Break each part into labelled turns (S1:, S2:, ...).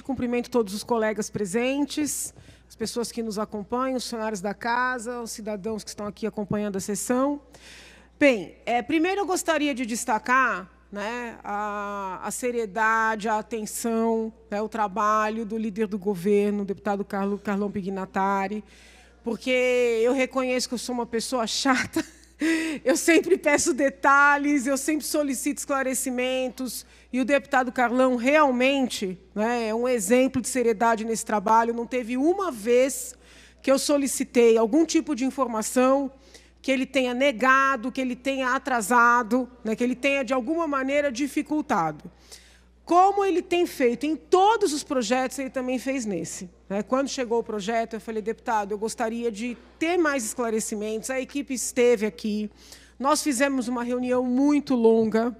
S1: Cumprimento todos os colegas presentes, as pessoas que nos acompanham, os funcionários da casa, os cidadãos que estão aqui acompanhando a sessão. Bem, é, primeiro eu gostaria de destacar né, a, a, seriedade, a atenção, né, o trabalho do líder do governo, o deputado Carlo, Carlão Pignatari, porque eu reconheço que eu sou uma pessoa chata eu sempre peço detalhes, eu sempre solicito esclarecimentos. E o deputado Carlão realmente né, é um exemplo de seriedade nesse trabalho. Não teve uma vez que eu solicitei algum tipo de informação que ele tenha negado, que ele tenha atrasado, né, que ele tenha, de alguma maneira, dificultado como ele tem feito em todos os projetos, ele também fez nesse. Né? Quando chegou o projeto, eu falei, deputado, eu gostaria de ter mais esclarecimentos. A equipe esteve aqui, nós fizemos uma reunião muito longa,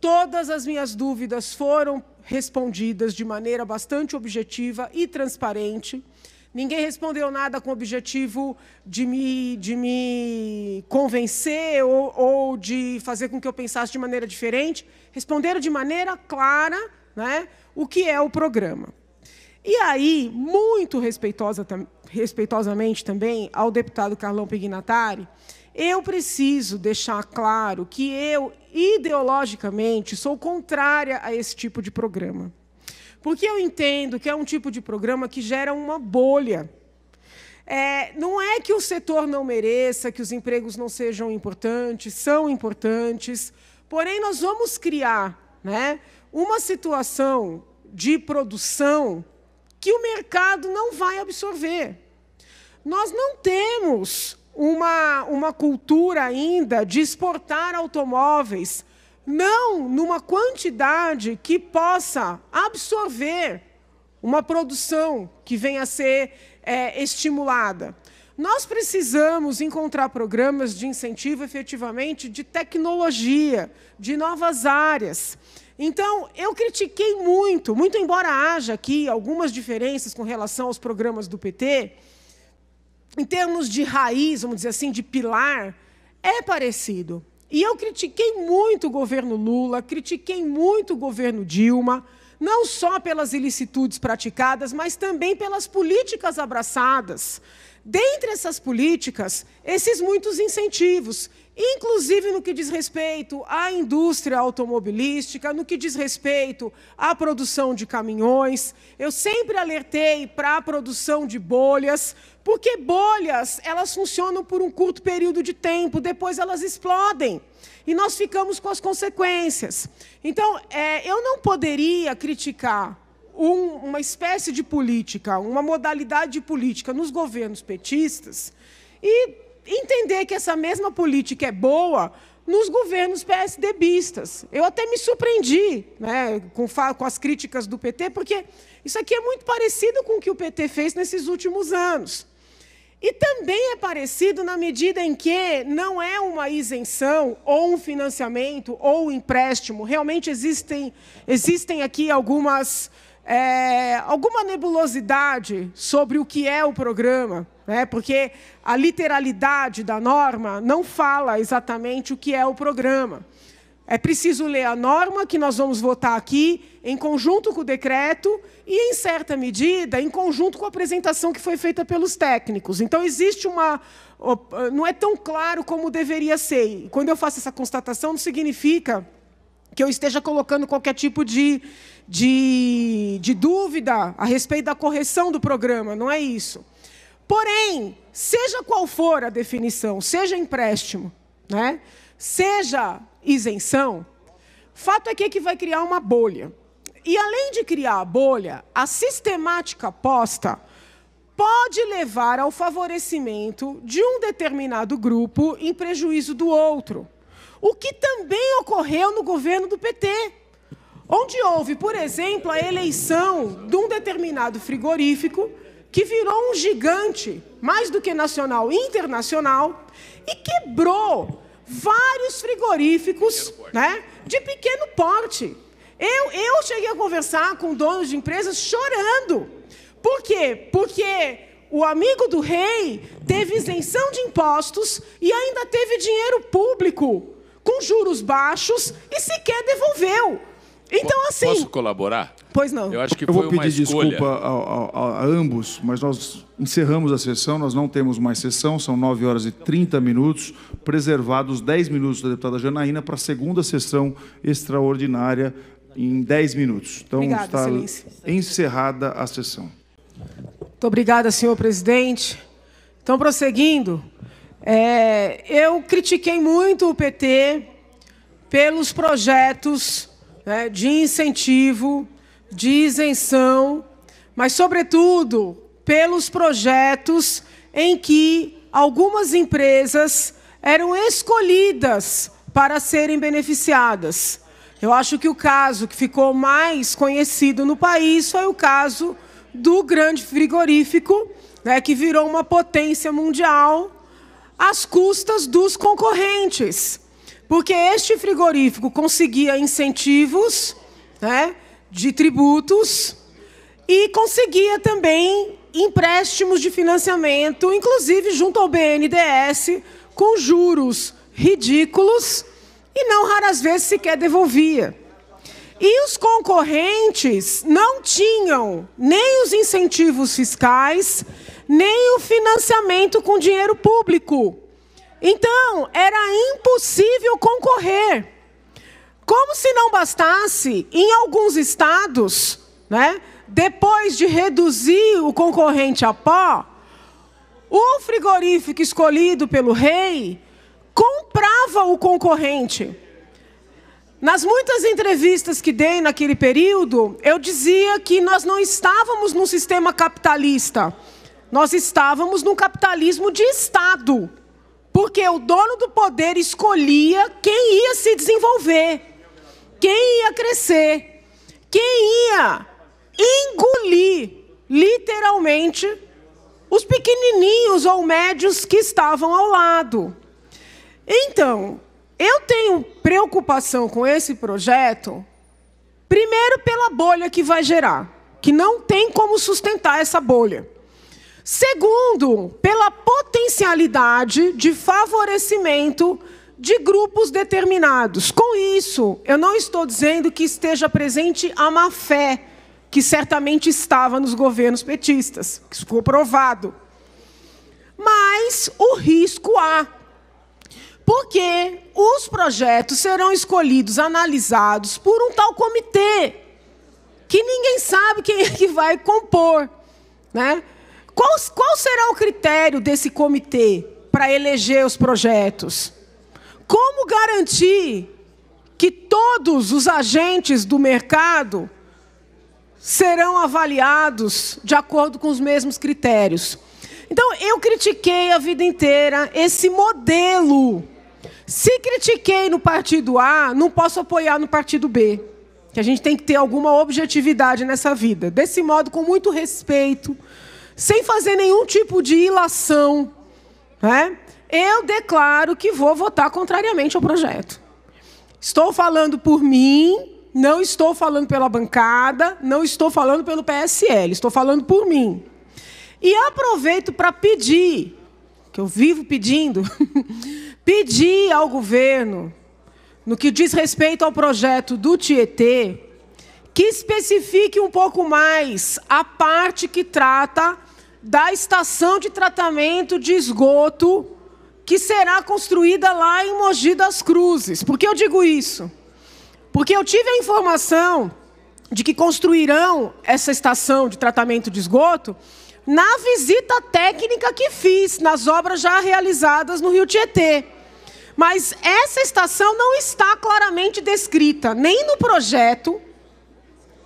S1: todas as minhas dúvidas foram respondidas de maneira bastante objetiva e transparente. Ninguém respondeu nada com o objetivo de me, de me convencer ou, ou de fazer com que eu pensasse de maneira diferente. Responderam de maneira clara né, o que é o programa. E aí, muito respeitosa, respeitosamente também, ao deputado Carlão Pignatari, eu preciso deixar claro que eu, ideologicamente, sou contrária a esse tipo de programa. Porque eu entendo que é um tipo de programa que gera uma bolha. É, não é que o setor não mereça, que os empregos não sejam importantes, são importantes, porém nós vamos criar né, uma situação de produção que o mercado não vai absorver. Nós não temos uma, uma cultura ainda de exportar automóveis não numa quantidade que possa absorver uma produção que venha a ser é, estimulada. Nós precisamos encontrar programas de incentivo efetivamente de tecnologia, de novas áreas. Então, eu critiquei muito, muito embora haja aqui algumas diferenças com relação aos programas do PT, em termos de raiz, vamos dizer assim, de pilar, é parecido. E eu critiquei muito o governo Lula, critiquei muito o governo Dilma, não só pelas ilicitudes praticadas, mas também pelas políticas abraçadas. Dentre essas políticas, esses muitos incentivos inclusive no que diz respeito à indústria automobilística, no que diz respeito à produção de caminhões. Eu sempre alertei para a produção de bolhas, porque bolhas, elas funcionam por um curto período de tempo, depois elas explodem. E nós ficamos com as consequências. Então, é, eu não poderia criticar um, uma espécie de política, uma modalidade de política nos governos petistas e entender que essa mesma política é boa nos governos PSDBistas. Eu até me surpreendi né, com, com, as críticas do PT, porque isso aqui é muito parecido com o que o PT fez nesses últimos anos. E também é parecido na medida em que não é uma isenção ou um financiamento ou um empréstimo. Realmente existem, existem aqui algumas é, alguma nebulosidade sobre o que é o programa né? porque a literalidade da norma não fala exatamente o que é o programa. É preciso ler a norma que nós vamos votar aqui, em conjunto com o decreto e, em certa medida, em conjunto com a apresentação que foi feita pelos técnicos. Então, existe uma. Não é tão claro como deveria ser. E quando eu faço essa constatação, não significa que eu esteja colocando qualquer tipo de, de, de dúvida a respeito da correção do programa. Não é isso. Porém, seja qual for a definição, seja empréstimo, né? seja isenção, fato é que, é que vai criar uma bolha. E além de criar a bolha, a sistemática posta pode levar ao favorecimento de um determinado grupo em prejuízo do outro. O que também ocorreu no governo do PT, onde houve, por exemplo, a eleição de um determinado frigorífico que virou um gigante, mais do que nacional, internacional, e quebrou vários frigoríficos pequeno né, de pequeno porte. Eu, eu cheguei a conversar com donos de empresas chorando. Por quê? Porque o amigo do rei teve isenção de impostos e ainda teve dinheiro público, com juros baixos, e sequer devolveu. Então, assim. Posso colaborar? Pois não. Eu acho que Eu vou pedir desculpa a, a, a, ambos, mas nós encerramos a sessão, nós não temos mais sessão, são 9 horas e 30 minutos, preservados 10 minutos da deputada Janaína para a segunda sessão extraordinária em 10 minutos. Então, Obrigada, está excelência. encerrada a sessão. Muito obrigada, senhor presidente. Então, prosseguindo, é, eu critiquei muito o PT pelos projetos né, de incentivo, de isenção, mas, sobretudo, pelos projetos em que algumas empresas eram escolhidas para serem beneficiadas. Eu acho que o caso que ficou mais conhecido no país foi o caso do grande frigorífico, né, que virou uma potência mundial às custas dos concorrentes. Porque este frigorífico conseguia incentivos né, de tributos e conseguia também empréstimos de financiamento, inclusive junto ao BNDES, com juros ridículos e não raras vezes sequer devolvia. E os concorrentes não tinham nem os incentivos fiscais, nem o financiamento com dinheiro público. Então, era impossível concorrer. Como se não bastasse, em alguns estados, né, depois de reduzir o concorrente a pó, o frigorífico escolhido pelo rei comprava o concorrente. Nas muitas entrevistas que dei naquele período, eu dizia que nós não estávamos num sistema capitalista, nós estávamos num capitalismo de Estado. Porque o dono do poder escolhia quem ia se desenvolver, quem ia crescer, quem ia engolir, literalmente, os pequenininhos ou médios que estavam ao lado. Então, eu tenho preocupação com esse projeto, primeiro pela bolha que vai gerar, que não tem como sustentar essa bolha. Segundo, pela potencialidade de favorecimento de grupos determinados. Com isso, eu não estou dizendo que esteja presente a má fé, que certamente estava nos governos petistas, que ficou provado. Mas o risco há. Porque os projetos serão escolhidos, analisados por um tal comitê, que ninguém sabe quem é que vai compor. Né? Qual, qual será o critério desse comitê para eleger os projetos? Como garantir que todos os agentes do mercado serão avaliados de acordo com os mesmos critérios? Então, eu critiquei a vida inteira esse modelo. Se critiquei no partido A, não posso apoiar no partido B. Que a gente tem que ter alguma objetividade nessa vida. Desse modo, com muito respeito, sem fazer nenhum tipo de ilação, né? eu declaro que vou votar contrariamente ao projeto. Estou falando por mim, não estou falando pela bancada, não estou falando pelo PSL, estou falando por mim. E aproveito para pedir, que eu vivo pedindo, pedir ao governo, no que diz respeito ao projeto do Tietê, que especifique um pouco mais a parte que trata da estação de tratamento de esgoto que será construída lá em Mogi das Cruzes. Por que eu digo isso? Porque eu tive a informação de que construirão essa estação de tratamento de esgoto na visita técnica que fiz nas obras já realizadas no Rio Tietê. Mas essa estação não está claramente descrita nem no projeto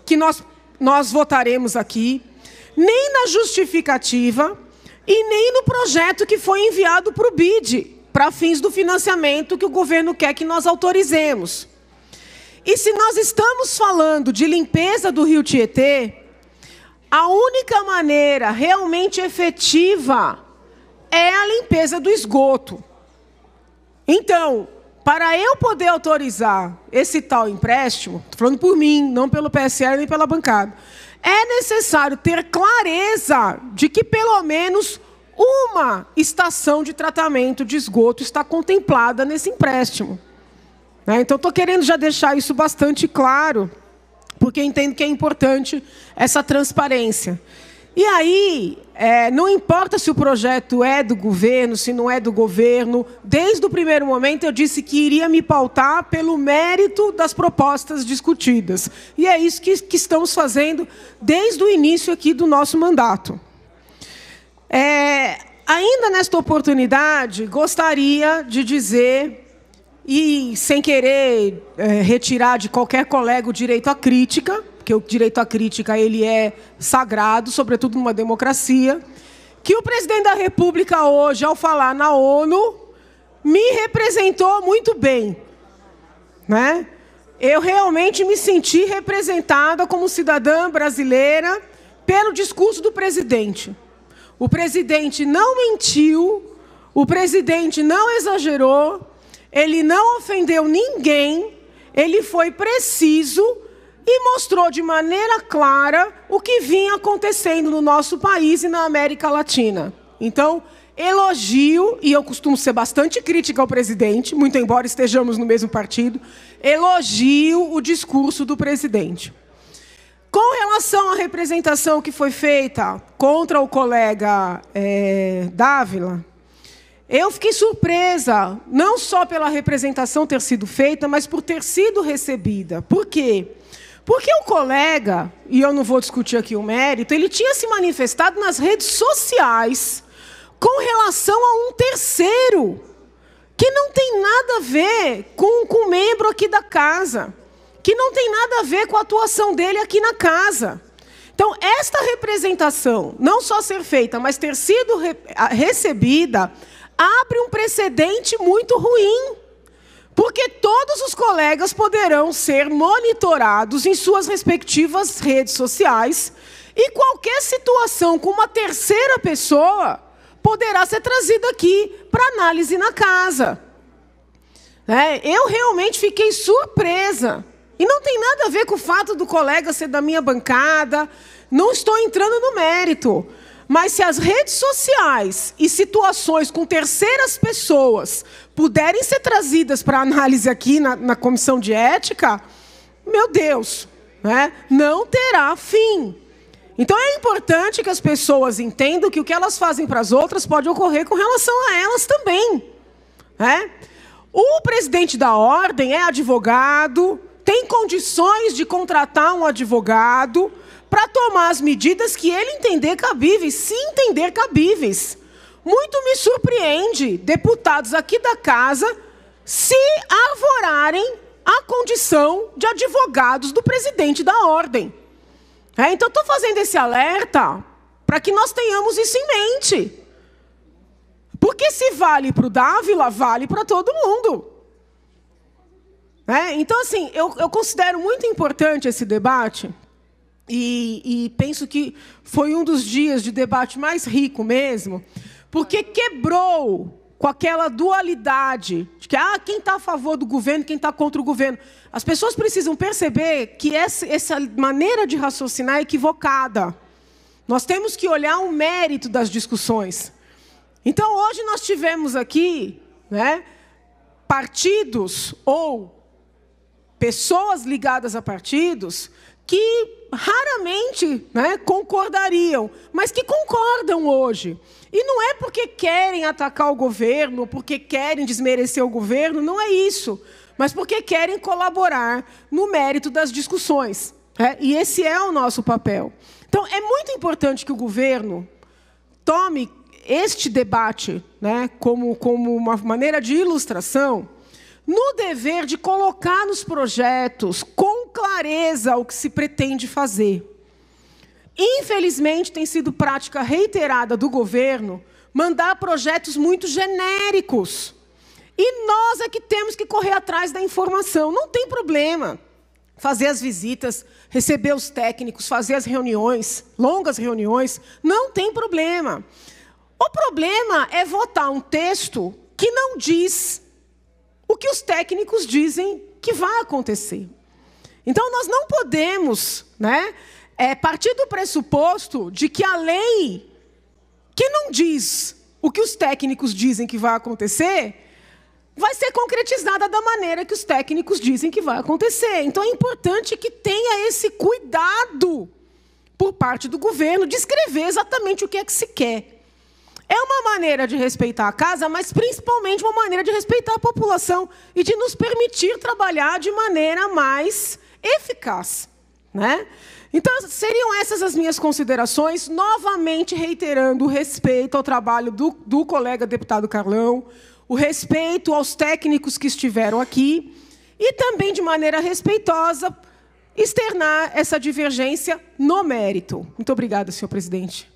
S1: que nós, nós votaremos aqui, nem na justificativa e nem no projeto que foi enviado para o BID, para fins do financiamento que o governo quer que nós autorizemos. E se nós estamos falando de limpeza do rio Tietê, a única maneira realmente efetiva é a limpeza do esgoto. Então, para eu poder autorizar esse tal empréstimo, estou falando por mim, não pelo PSL nem pela bancada, é necessário ter clareza de que pelo menos uma estação de tratamento de esgoto está contemplada nesse empréstimo. Né? Então, estou querendo já deixar isso bastante claro, porque entendo que é importante essa transparência. E aí, é, não importa se o projeto é do governo, se não é do governo, desde o primeiro momento eu disse que iria me pautar pelo mérito das propostas discutidas. E é isso que, que estamos fazendo desde o início aqui do nosso mandato. É, ainda nesta oportunidade, gostaria de dizer, e sem querer é, retirar de qualquer colega o direito à crítica, porque o direito à crítica ele é sagrado, sobretudo numa democracia, que o presidente da República hoje, ao falar na ONU, me representou muito bem, né? Eu realmente me senti representada como cidadã brasileira pelo discurso do presidente. O presidente não mentiu, o presidente não exagerou, ele não ofendeu ninguém, ele foi preciso e mostrou de maneira clara o que vinha acontecendo no nosso país e na América Latina. Então, elogio, e eu costumo ser bastante crítica ao presidente, muito embora estejamos no mesmo partido, elogio o discurso do presidente. Com relação à representação que foi feita contra o colega é, Dávila, eu fiquei surpresa, não só pela representação ter sido feita, mas por ter sido recebida. Por quê? Porque o colega, e eu não vou discutir aqui o mérito, ele tinha se manifestado nas redes sociais com relação a um terceiro, que não tem nada a ver com, com um membro aqui da casa, que não tem nada a ver com a atuação dele aqui na casa. Então, esta representação, não só ser feita, mas ter sido re recebida, abre um precedente muito ruim. Porque todos os colegas poderão ser monitorados em suas respectivas redes sociais e qualquer situação com uma terceira pessoa poderá ser trazida aqui para análise na casa. É, eu realmente fiquei surpresa. E não tem nada a ver com o fato do colega ser da minha bancada. Não estou entrando no mérito. Mas se as redes sociais e situações com terceiras pessoas puderem ser trazidas para análise aqui na, na, comissão de ética, meu Deus, né? não terá fim. Então é importante que as pessoas entendam que o que elas fazem para as outras pode ocorrer com relação a elas também. Né? O presidente da ordem é advogado, tem condições de contratar um advogado para tomar as medidas que ele entender cabíveis, se entender cabíveis. Muito me surpreende deputados aqui da casa se arvorarem a condição de advogados do presidente da ordem. É, então, estou fazendo esse alerta para que nós tenhamos isso em mente. Porque se vale para o Dávila, vale para todo mundo. É, então, assim, eu, eu considero muito importante esse debate e, e penso que foi um dos dias de debate mais rico mesmo, porque quebrou com aquela dualidade de que ah, quem está a favor do governo, quem está contra o governo. As pessoas precisam perceber que essa, essa maneira de raciocinar é equivocada. Nós temos que olhar o mérito das discussões. Então, hoje nós tivemos aqui né, partidos ou pessoas ligadas a partidos que raramente né, concordariam, mas que concordam hoje. E não é porque querem atacar o governo, porque querem desmerecer o governo, não é isso. Mas porque querem colaborar no mérito das discussões. Né? E esse é o nosso papel. Então, é muito importante que o governo tome este debate né, como, como uma maneira de ilustração no dever de colocar nos projetos, com clareza o que se pretende fazer. Infelizmente, tem sido prática reiterada do governo mandar projetos muito genéricos. E nós é que temos que correr atrás da informação. Não tem problema fazer as visitas, receber os técnicos, fazer as reuniões, longas reuniões, não tem problema. O problema é votar um texto que não diz o que os técnicos dizem que vai acontecer. Então nós não podemos né, é, partir do pressuposto de que a lei, que não diz o que os técnicos dizem que vai acontecer, vai ser concretizada da maneira que os técnicos dizem que vai acontecer. Então é importante que tenha esse cuidado por parte do governo de escrever exatamente o que é que se quer. É uma maneira de respeitar a casa, mas principalmente uma maneira de respeitar a população e de nos permitir trabalhar de maneira mais eficaz. Né? Então, seriam essas as minhas considerações, novamente reiterando o respeito ao trabalho do, do colega deputado Carlão, o respeito aos técnicos que estiveram aqui e também, de maneira respeitosa, externar essa divergência no mérito. Muito obrigada, senhor presidente.